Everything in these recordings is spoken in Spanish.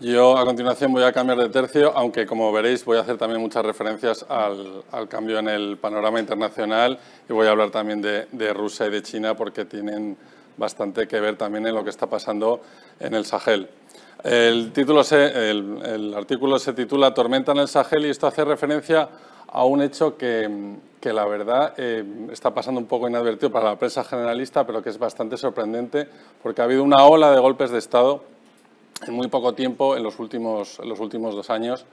Yo a continuación voy a cambiar de tercio, aunque como veréis voy a hacer también muchas referencias al, cambio en el panorama internacional y voy a hablar también de, Rusia y de China porque tienen bastante que ver también en lo que está pasando en el Sahel. El, título se, el, artículo se titula Tormenta en el Sahel y esto hace referencia a un hecho que, la verdad eh, está pasando un poco inadvertido para la prensa generalista, pero que es bastante sorprendente porque ha habido una ola de golpes de Estado en muy poco tiempo, en los últimos, los últimos dos años,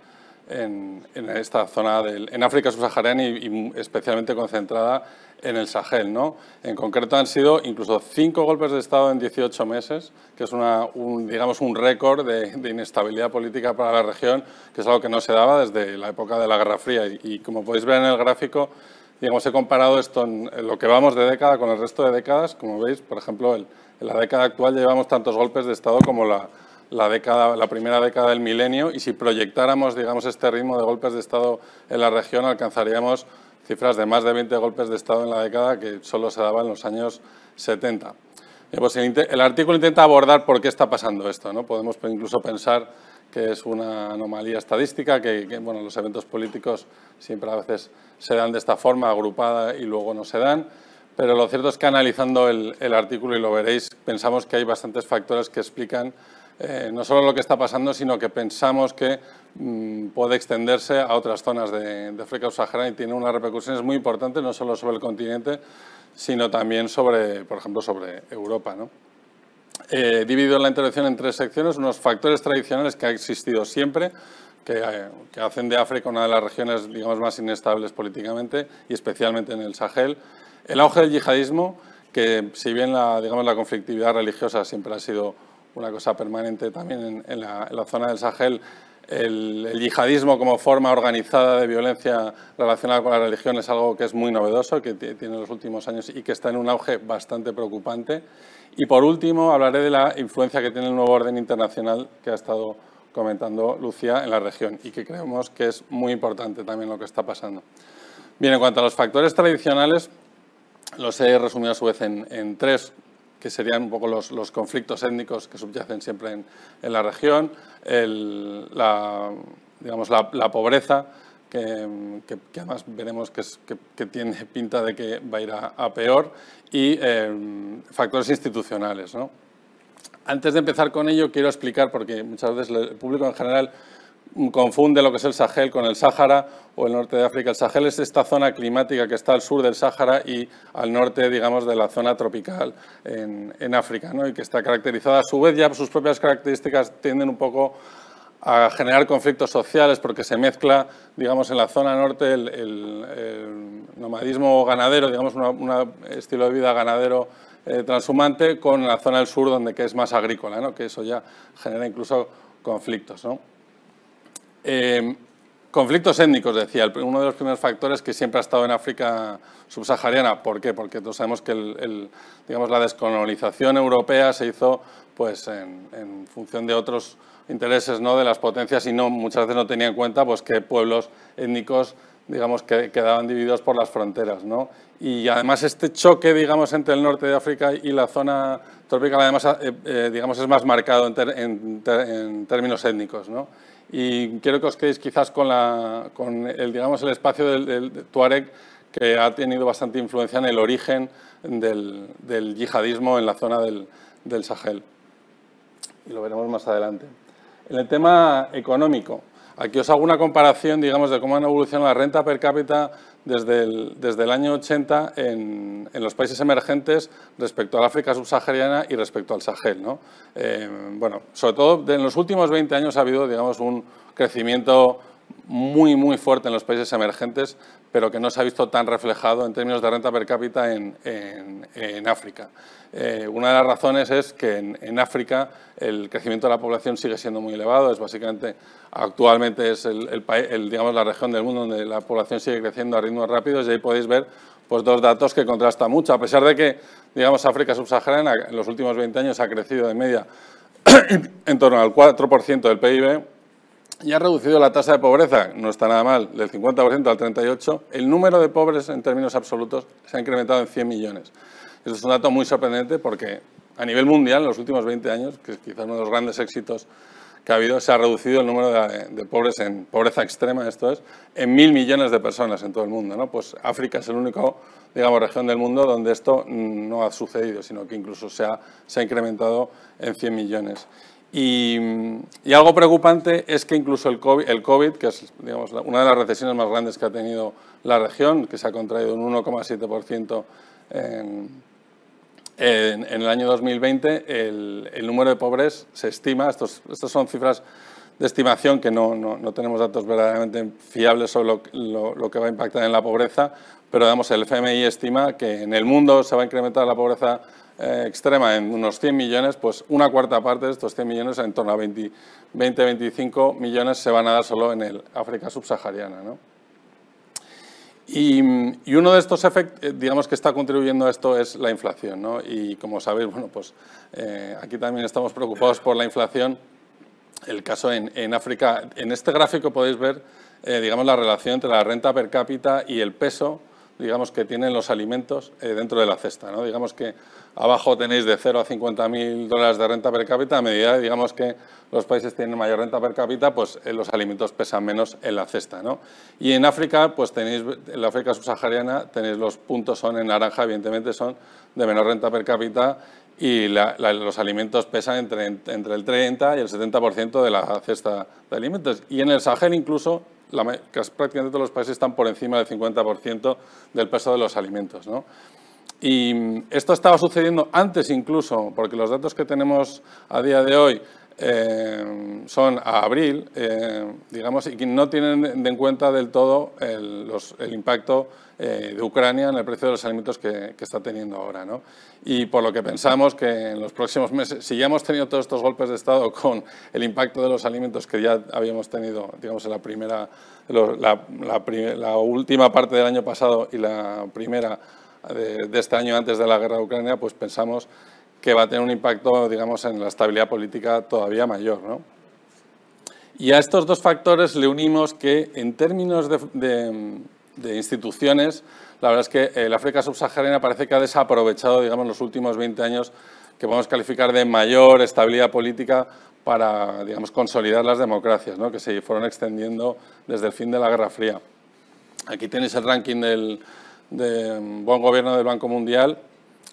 en, esta zona, en África subsahariana y, especialmente concentrada en el Sahel. ¿no? En concreto han sido incluso cinco golpes de Estado en 18 meses, que es una, un, digamos, un récord de, inestabilidad política para la región, que es algo que no se daba desde la época de la Guerra Fría. Y, como podéis ver en el gráfico, digamos, he comparado esto en, lo que vamos de década con el resto de décadas. Como veis, por ejemplo, en la década actual llevamos tantos golpes de Estado como la la, década, la primera década del milenio y si proyectáramos digamos, este ritmo de golpes de Estado en la región alcanzaríamos cifras de más de 20 golpes de Estado en la década que solo se daba en los años 70. Eh, pues el, artículo intenta abordar por qué está pasando esto. ¿no? Podemos incluso pensar que es una anomalía estadística, que, bueno, los eventos políticos siempre a veces se dan de esta forma, agrupada y luego no se dan. Pero lo cierto es que analizando el, el artículo, y lo veréis, pensamos que hay bastantes factores que explican eh, no solo lo que está pasando, sino que pensamos que mm, puede extenderse a otras zonas de, África subsahariana y tiene unas repercusiones muy importantes, no solo sobre el continente, sino también sobre, por ejemplo, sobre Europa. ¿no? He eh, dividido la intervención en tres secciones, unos factores tradicionales que ha existido siempre, que, eh, que, hacen de África una de las regiones digamos, más inestables políticamente y especialmente en el Sahel. El auge del yihadismo, que si bien la, digamos, la conflictividad religiosa siempre ha sido una cosa permanente también en, la, zona del Sahel, el, yihadismo como forma organizada de violencia relacionada con la religión es algo que es muy novedoso, que tiene los últimos años y que está en un auge bastante preocupante. Y por último, hablaré de la influencia que tiene el nuevo orden internacional que ha estado comentando Lucía en la región y que creemos que es muy importante también lo que está pasando. Bien, en cuanto a los factores tradicionales, los he resumido a su vez en, en tres que serían un poco los, conflictos étnicos que subyacen siempre en, en la región, la, digamos, la, pobreza, que, además veremos que, tiene pinta de que va a ir a, peor, y em, factores institucionales. Antes de empezar con ello, quiero explicar, porque muchas veces el público en general confunde lo que es el Sahel con el Sáhara o el norte de África. El Sahel es esta zona climática que está al sur del Sáhara y al norte, digamos, de la zona tropical en, África, ¿no? y que está caracterizada a su vez ya por sus propias características tienden un poco a generar conflictos sociales porque se mezcla, digamos, en la zona norte el, nomadismo ganadero, digamos, un estilo de vida ganadero eh, transhumante con la zona del sur donde que es más agrícola, ¿no? que eso ya genera incluso conflictos. ¿no? Em, conflictos étnicos, decía, uno de los primeros factores que siempre ha estado en África subsahariana. ¿Por qué? Porque todos sabemos que digamos, la descolonización europea se hizo pues, en, función de otros intereses ¿no? de las potencias y muchas veces no tenía en cuenta pues, que pueblos étnicos digamos, que quedaban divididos por las fronteras. ¿no? Y además este choque digamos, entre el norte de África y la zona tropical además, eh, eh, digamos, es más marcado en, en términos étnicos. ¿no? Y quiero que os quedéis quizás con, la, el, digamos, el espacio del, Tuareg que ha tenido bastante influencia en el origen del, yihadismo en la zona del, del Sahel. Y lo veremos más adelante. En el tema económico, Aquí os hago una comparación, digamos, de cómo han evolucionado la renta per cápita desde el, desde el año 80 en, los países emergentes respecto al África subsahariana y respecto al Sahel. Eh, bueno, sobre todo en los últimos 20 años ha habido, digamos, un crecimiento muy, muy fuerte en los países emergentes, pero que no se ha visto tan reflejado en términos de renta per cápita en, África. Eh, una de las razones es que en, África el crecimiento de la población sigue siendo muy elevado, es básicamente, actualmente es el, digamos, la región del mundo donde la población sigue creciendo a ritmos rápidos y ahí podéis ver pues, dos datos que contrastan mucho, a pesar de que digamos, África subsahariana en los últimos 20 años ha crecido de media en torno al 4% del PIB, y ha reducido la tasa de pobreza, no está nada mal, del 50% al 38%, el número de pobres en términos absolutos se ha incrementado en 100 millones. Eso es un dato muy sorprendente porque a nivel mundial, en los últimos 20 años, que es quizás uno de los grandes éxitos que ha habido, se ha reducido el número de, pobres en pobreza extrema, esto es, en mil millones de personas en todo el mundo. ¿no? Pues África es el único, digamos, región del mundo donde esto no ha sucedido, sino que incluso se ha, se ha incrementado en 100 millones. Y, algo preocupante es que incluso el COVID, que es digamos, una de las recesiones más grandes que ha tenido la región, que se ha contraído un 1,7% en, el año 2020, el, número de pobres se estima, estos, estas son cifras de estimación que no, tenemos datos verdaderamente fiables sobre lo, que va a impactar en la pobreza, pero el FMI estima que en el mundo se va a incrementar la pobreza eh, extrema en unos 100 millones, pues una cuarta parte de estos 100 millones, en torno a 20-25 millones, se van a dar solo en el África subsahariana. Y, uno de estos efectos, eh, digamos que está contribuyendo a esto es la inflación, Y como sabéis, bueno, pues eh, aquí también estamos preocupados por la inflación. El caso en, África, en este gráfico podéis ver, digamos, la relación entre la renta per cápita y el peso digamos, que tienen los alimentos eh, dentro de la cesta. ¿no? Digamos que abajo tenéis de 0 a 50 mil dólares de renta per cápita, a medida digamos, que los países tienen mayor renta per cápita, pues eh, los alimentos pesan menos en la cesta. ¿no? Y en África, pues tenéis, en la África subsahariana, tenéis los puntos, son en naranja, evidentemente son de menor renta per cápita y los alimentos pesan entre, entre el 30 y el 70% de la cesta de alimentos. Y en el Sahel incluso prácticamente todos los países están por encima del 50% del peso de los alimentos. Y esto estaba sucediendo antes incluso, porque los datos que tenemos a día de hoy eh, son a abril, eh, digamos, y no tienen en cuenta del todo el, impacto eh, de Ucrania en el precio de los alimentos que, está teniendo ahora. ¿no? Y por lo que pensamos que en los próximos meses, si ya hemos tenido todos estos golpes de Estado con el impacto de los alimentos que ya habíamos tenido, digamos, en la primera, la, la, última parte del año pasado y la primera de, de este año antes de la guerra de Ucrania, pues pensamos que va a tener un impacto, digamos, en la estabilidad política todavía mayor. Y a estos dos factores le unimos que en términos de, instituciones, la verdad es que el África subsahariana parece que ha desaprovechado, digamos, los últimos 20 años que podemos calificar de mayor estabilidad política para, digamos, consolidar las democracias, ¿no? que se fueron extendiendo desde el fin de la Guerra Fría. Aquí tenéis el ranking del buen gobierno del Banco Mundial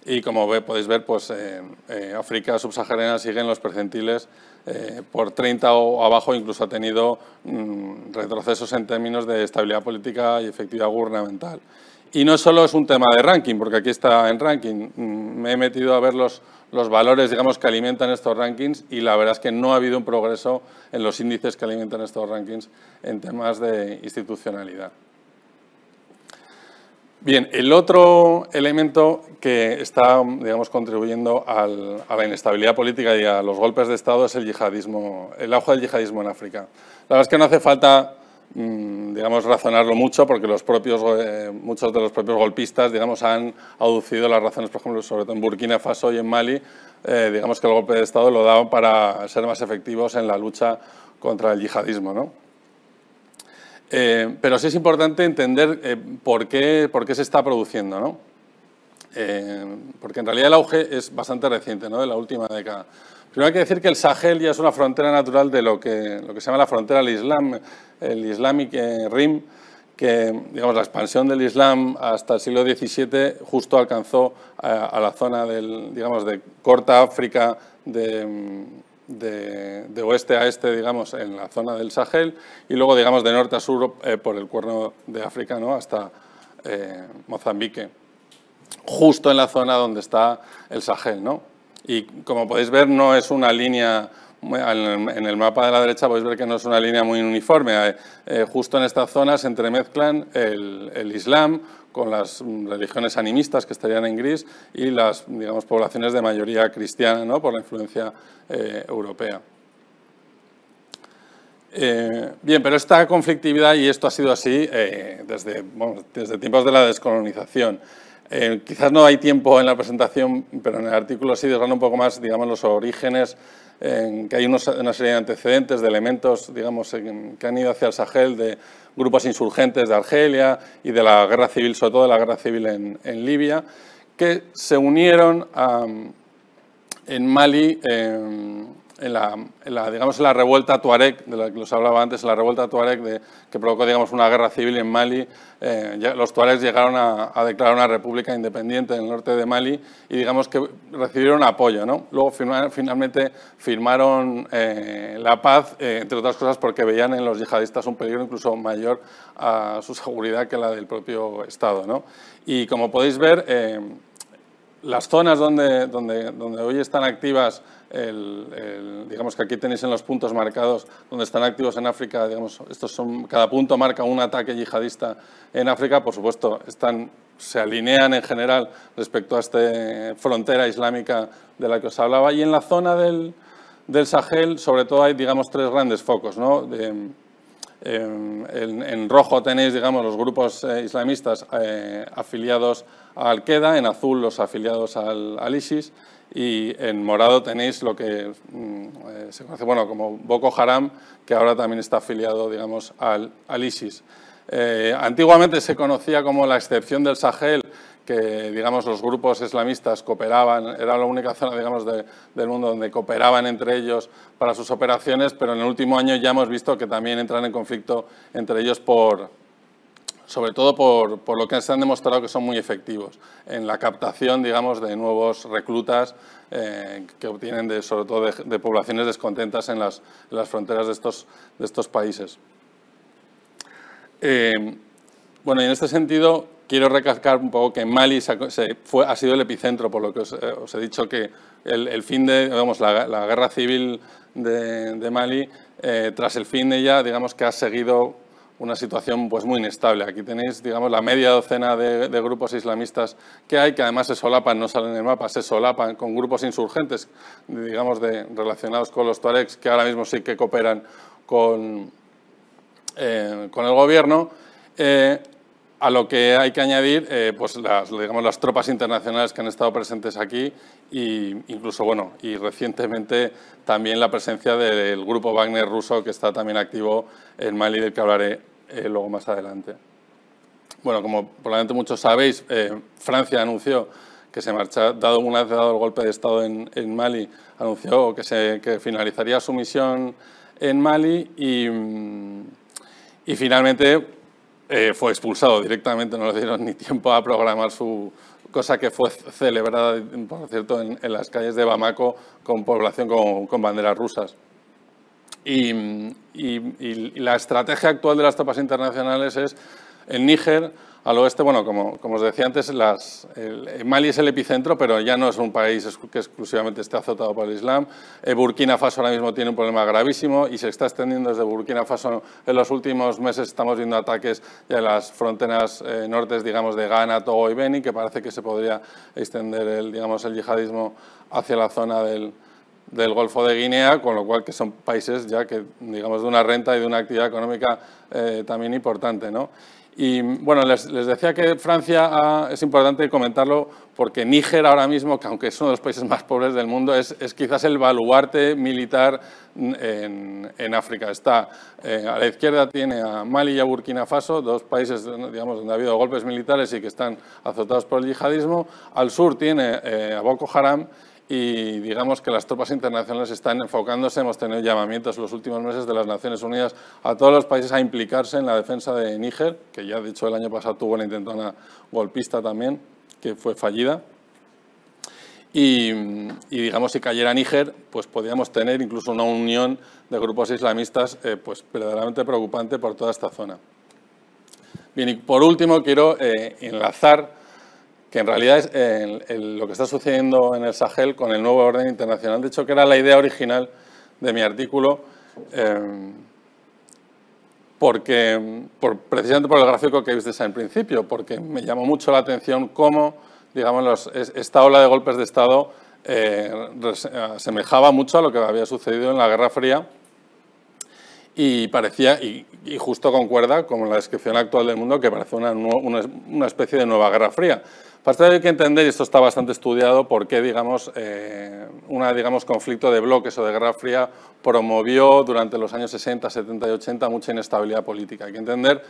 y como podéis ver, pues eh, eh, África subsahariana sigue en los percentiles eh, por 30 o abajo, incluso ha tenido mm, retrocesos en términos de estabilidad política y efectividad gubernamental. Y no solo es un tema de ranking, porque aquí está en ranking. Mm, me he metido a ver los, los valores digamos, que alimentan estos rankings y la verdad es que no ha habido un progreso en los índices que alimentan estos rankings en temas de institucionalidad. Bien, el otro elemento que está, digamos, contribuyendo a la inestabilidad política y a los golpes de Estado es el yihadismo, el auge del yihadismo en África. La verdad es que no hace falta, mm, digamos, razonarlo mucho porque los propios, eh, muchos de los propios golpistas, digamos, han aducido las razones, por ejemplo, sobre todo en Burkina Faso y en Mali, eh, digamos que el golpe de Estado lo da para ser más efectivos en la lucha contra el yihadismo, ¿no? Eh, pero sí es importante entender eh, por, qué, por, qué, se está produciendo, ¿no? Eh, porque en realidad el auge es bastante reciente, ¿no? De la última década. Primero hay que decir que el Sahel ya es una frontera natural de lo que, lo que se llama la frontera del Islam, el Islamic Rim, que digamos, la expansión del Islam hasta el siglo XVII justo alcanzó a, a la zona del, digamos, de corta África, de, de, oeste a este, digamos, en la zona del Sahel y luego, digamos, de norte a sur eh, por el cuerno de África ¿no? hasta eh, Mozambique, justo en la zona donde está el Sahel. ¿no? Y como podéis ver, no es una línea en el mapa de la derecha podéis ver que no es una línea muy uniforme. Eh, justo en esta zona se entremezclan el, Islam con las religiones animistas que estarían en gris y las digamos, poblaciones de mayoría cristiana por la influencia eh, europea. Eh, bien, pero esta conflictividad, y esto ha sido así desde, desde tiempos de la descolonización, eh, quizás no hay tiempo en la presentación, pero en el artículo sí dejar un poco más, digamos, los orígenes, que hay una serie de antecedentes, de elementos, digamos, que han ido hacia el Sahel, de grupos insurgentes de Argelia y de la guerra civil, sobre todo de la guerra civil en, Libia, que se unieron en Mali em, en la, digamos, la revuelta Tuareg, de la que os hablaba antes, la revuelta Tuareg que provocó digamos, una guerra civil en Mali, eh, los Tuaregs llegaron a, declarar una república independiente en el norte de Mali y digamos que recibieron apoyo. ¿no? Luego finalmente firmaron eh, la paz, eh, entre otras cosas porque veían en los yihadistas un peligro incluso mayor a su seguridad que la del propio Estado. Y como podéis ver, las zonas donde, donde, donde, hoy están activas, digamos que aquí tenéis en los puntos marcados donde están activos en África, digamos, estos son, cada punto marca un ataque yihadista en África, por supuesto, están, se alinean en general respecto a esta frontera islámica de la que os hablaba. Y en la zona del, Sahel, sobre todo, hay, digamos, tres grandes focos, ¿no? Em, en, rojo tenéis digamos, los grupos eh, islamistas eh, afiliados al-Qaeda, en azul los afiliados al, ISIS y en morado tenéis lo que mm, eh, se conoce bueno, como Boko Haram, que ahora también está afiliado digamos, al, ISIS. Eh, antiguamente se conocía como la excepción del Sahel, que digamos los grupos islamistas cooperaban, era la única zona digamos del mundo donde cooperaban entre ellos para sus operaciones, pero en el último año ya hemos visto que también entran en conflicto entre ellos por, sobre todo por, lo que se han demostrado que son muy efectivos en la captación, digamos, de nuevos reclutas eh, que obtienen de, sobre todo de, poblaciones descontentas en las, fronteras de estos, de estos países. Eh, bueno, y en este sentido quiero recalcar un poco que Mali se, fue, ha sido el epicentro, por lo que os, eh, he dicho que el, fin de, la, guerra civil de, de Mali, tras el fin de ella, digamos que ha seguido una situación pues, muy inestable. Aquí tenéis digamos, la media docena de, grupos islamistas que hay, que además se solapan, no salen el mapa, se solapan con grupos insurgentes digamos, de, relacionados con los Tuaregs, que ahora mismo sí que cooperan con, eh, con el gobierno. Eh, a lo que hay que añadir, eh, pues las, digamos, las tropas internacionales que han estado presentes aquí e incluso, bueno, y recientemente también la presencia del grupo Wagner ruso que está también activo en Mali, del que hablaré eh, luego más adelante. Bueno, como probablemente muchos sabéis, eh, Francia anunció que se marcha, dado una vez dado el golpe de Estado en, Mali, anunció que, se, finalizaría su misión en Mali y, mm, y finalmente eh, fue expulsado directamente, no le dieron ni tiempo a programar su cosa que fue celebrada, por cierto, en, las calles de Bamako con población con, banderas rusas. Y, y la estrategia actual de las tropas internacionales es en Níger al oeste, bueno, como, os decía antes, eh, Mali es el epicentro, pero ya no es un país que exclusivamente esté azotado por el Islam. Burkina Faso ahora mismo tiene un problema gravísimo y se está extendiendo desde Burkina Faso. En los últimos meses estamos viendo ataques ya en las fronteras eh, nortes, digamos, de Ghana, Togo y Beni, que parece que se podría extender el, digamos, el yihadismo hacia la zona del, Golfo de Guinea, con lo cual que son países ya que, digamos, de una renta y de una actividad económica eh, también importante, ¿no? Y bueno, les, decía que Francia ah, es importante comentarlo porque Níger ahora mismo, que aunque es uno de los países más pobres del mundo, es, quizás el baluarte militar en, África. Está eh, a la izquierda tiene a Mali y a Burkina Faso, dos países digamos, donde ha habido golpes militares y que están azotados por el yihadismo. Al sur tiene eh, a Boko Haram y digamos que las tropas internacionales están enfocándose, hemos tenido llamamientos en los últimos meses de las Naciones Unidas a todos los países a implicarse en la defensa de Níger, que ya de dicho el año pasado tuvo una intentona golpista también, que fue fallida. Y, digamos si cayera Níger, pues podríamos tener incluso una unión de grupos islamistas eh, pues verdaderamente preocupante por toda esta zona. Bien, y por último quiero eh, enlazar que en realidad es eh, lo que está sucediendo en el Sahel con el nuevo orden internacional. De hecho, que era la idea original de mi artículo, eh, porque, por, precisamente por el gráfico que visteis en principio, porque me llamó mucho la atención cómo digamos, esta ola de golpes de Estado eh, asemejaba mucho a lo que había sucedido en la Guerra Fría y parecía, y, justo concuerda con la descripción actual del mundo, que parece una especie de nueva Guerra Fría. Para esto hay que entender, y esto está bastante estudiado, por qué digamos, eh, digamos, conflicto de bloques o de guerra fría promovió durante los años 60, 70 y 80 mucha inestabilidad política. Hay que entender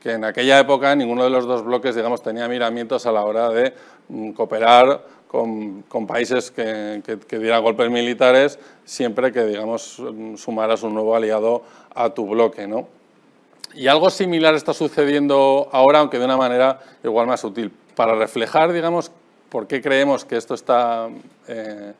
que en aquella época ninguno de los dos bloques digamos, tenía miramientos a la hora de mm, cooperar con, países que, dieran golpes militares siempre que digamos, mm, sumaras un nuevo aliado a tu bloque. ¿no? Y algo similar está sucediendo ahora, aunque de una manera igual más sutil para reflejar, digamos, por qué creemos que esto está, eh,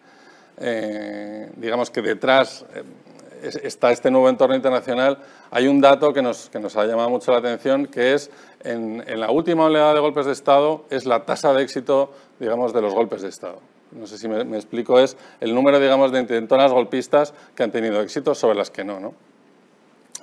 eh, digamos que detrás eh, está este nuevo entorno internacional, hay un dato que nos, que nos ha llamado mucho la atención, que es en, la última oleada de golpes de Estado, es la tasa de éxito, digamos, de los golpes de Estado. No sé si me, me explico, es el número, digamos, de intentonas golpistas que han tenido éxito sobre las que no, ¿no?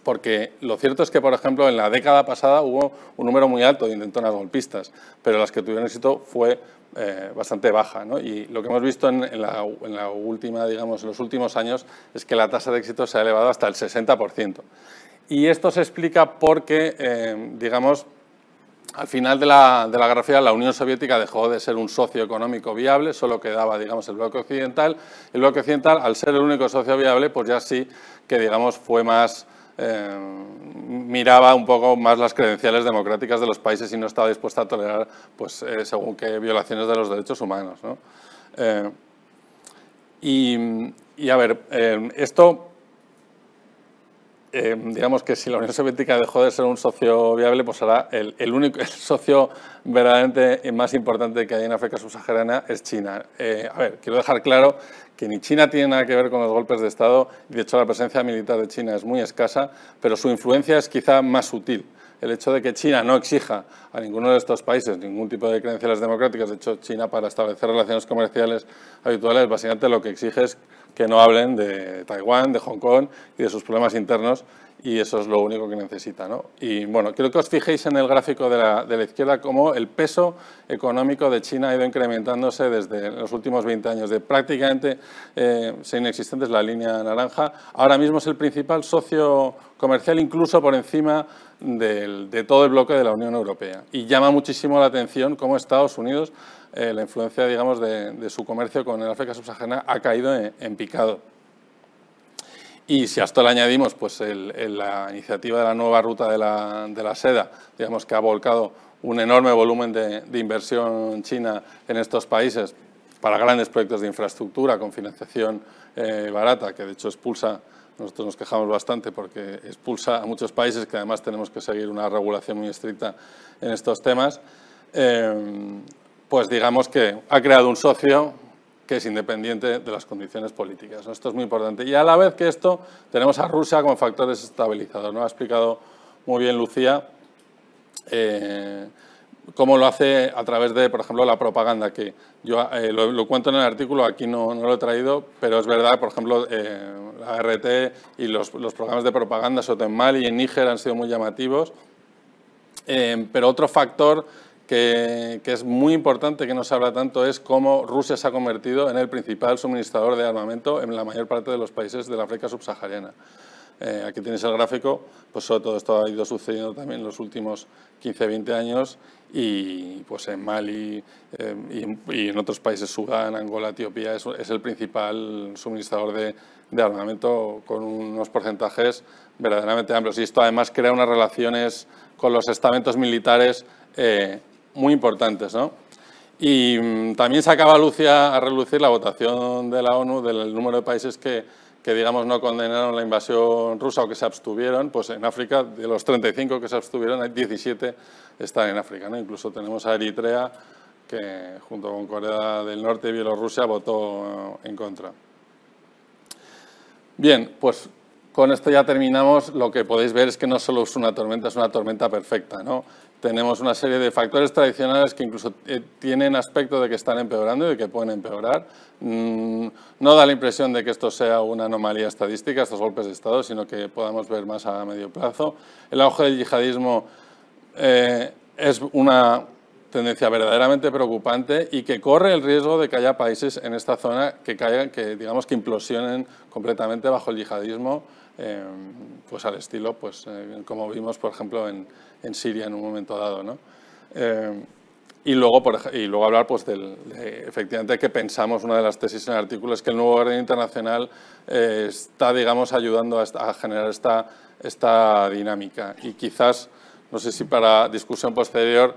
porque lo cierto es que, por ejemplo, en la década pasada hubo un número muy alto de intentonas golpistas, pero las que tuvieron éxito fue eh, bastante baja. Y lo que hemos visto en, la, última, digamos, en los últimos años es que la tasa de éxito se ha elevado hasta el 60%. Y esto se explica porque, eh, digamos, al final de la, de la, la Unión Soviética dejó de ser un socio económico viable, solo quedaba, digamos, el bloque occidental. El bloque occidental, al ser el único socio viable, pues ya sí que, digamos, fue más Em, miraba un poco más las credenciales democráticas de los países y no estaba dispuesta a tolerar, pues, eh, según qué violaciones de los derechos humanos. Eh, y, y, a ver, em, esto eh, digamos que si la Unión Soviética dejó de ser un socio viable, pues será el, el único el socio verdaderamente más importante que hay en África subsahariana es China. Eh, a ver, quiero dejar claro que ni China tiene nada que ver con los golpes de Estado, de hecho la presencia militar de China es muy escasa, pero su influencia es quizá más sutil el hecho de que China no exija a ninguno de estos países ningún tipo de credenciales democráticas, de hecho China para establecer relaciones comerciales habituales básicamente lo que exige es que no hablen de Taiwán, de Hong Kong y de sus problemas internos y eso es lo único que necesita. ¿no? Y bueno, quiero que os fijéis en el gráfico de la, de la, izquierda cómo el peso económico de China ha ido incrementándose desde los últimos 20 años, de prácticamente eh, sin inexistente la línea naranja. Ahora mismo es el principal socio comercial, incluso por encima de todo el bloque de la Unión Europea. Y llama muchísimo la atención cómo Estados Unidos, eh, la influencia digamos, de, su comercio con el África subsahariana ha caído en picado. Y si hasta le añadimos pues, la iniciativa de la nueva ruta de la, seda, digamos que ha volcado un enorme volumen de, inversión china en estos países para grandes proyectos de infraestructura con financiación eh, barata, que de hecho expulsa, nosotros nos quejamos bastante porque expulsa a muchos países que además tenemos que seguir una regulación muy estricta en estos temas, eh, pues digamos que ha creado un socio que es independiente de las condiciones políticas. Esto es muy importante. Y a la vez que esto, tenemos a Rusia como factor desestabilizador. ¿no? Ha explicado muy bien Lucía eh, cómo lo hace a través de, por ejemplo, la propaganda, que yo eh, lo, cuento en el artículo, aquí no, lo he traído, pero es verdad, por ejemplo, eh, la RT y los, los, programas de propaganda, sobre en Mali y en Níger, han sido muy llamativos. pero otro factor que, es muy importante que no se habla tanto es cómo Rusia se ha convertido en el principal suministrador de armamento en la mayor parte de los países de la África subsahariana. Eh, aquí tienes el gráfico, pues sobre todo esto ha ido sucediendo también en los últimos 15-20 años y pues en Mali eh, y, en otros países, Sudán, Angola, Etiopía, es, es el principal suministrador de, de armamento con unos porcentajes verdaderamente amplios. Y esto además crea unas relaciones con los estamentos militares eh, muy importantes. ¿no? Y mm, también sacaba a, relucir la votación de la ONU del número de países que, que, digamos, no condenaron la invasión rusa o que se abstuvieron. Pues en África, de los 35 que se abstuvieron, hay 17 están en África. ¿no? Incluso tenemos a Eritrea, que junto con Corea del Norte y Bielorrusia votó eh, en contra. Bien, pues con esto ya terminamos. Lo que podéis ver es que no solo es una tormenta, es una tormenta perfecta. ¿no? tenemos una serie de factores tradicionales que incluso eh, tienen aspecto de que están empeorando y de que pueden empeorar. Mm, no da la impresión de que esto sea una anomalía estadística, estos golpes de Estado, sino que podamos ver más a medio plazo. El auge del yihadismo eh, es una tendencia verdaderamente preocupante y que corre el riesgo de que haya países en esta zona que caigan, que digamos que implosionen completamente bajo el yihadismo, eh, pues al estilo, pues eh, como vimos por ejemplo en, Siria en un momento dado, ¿no? Eh, y luego, por, y luego hablar pues del, de, efectivamente que pensamos, una de las tesis en el artículo es que el nuevo orden internacional está digamos ayudando a, a generar esta, esta dinámica y quizás, no sé si para discusión posterior,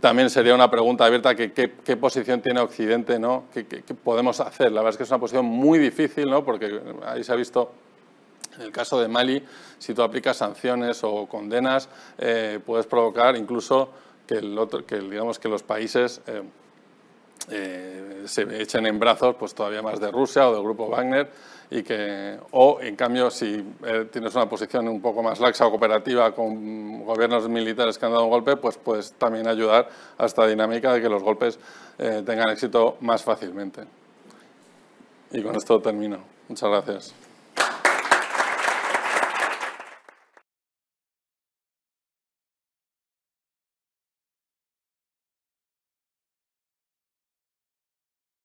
también sería una pregunta abierta, que, ¿qué posición tiene Occidente? ¿no? ¿Qué, podemos hacer? La verdad es que es una posición muy difícil, ¿no? porque ahí se ha visto en el caso de Mali, si tú aplicas sanciones o condenas, eh, puedes provocar incluso que, el otro, que, digamos, que los países... Eh, eh, se echen en brazos pues todavía más de Rusia o del grupo Wagner y que o en cambio si eh, tienes una posición un poco más laxa o cooperativa con gobiernos militares que han dado un golpe pues puedes también ayudar a esta dinámica de que los golpes eh, tengan éxito más fácilmente y con esto termino muchas gracias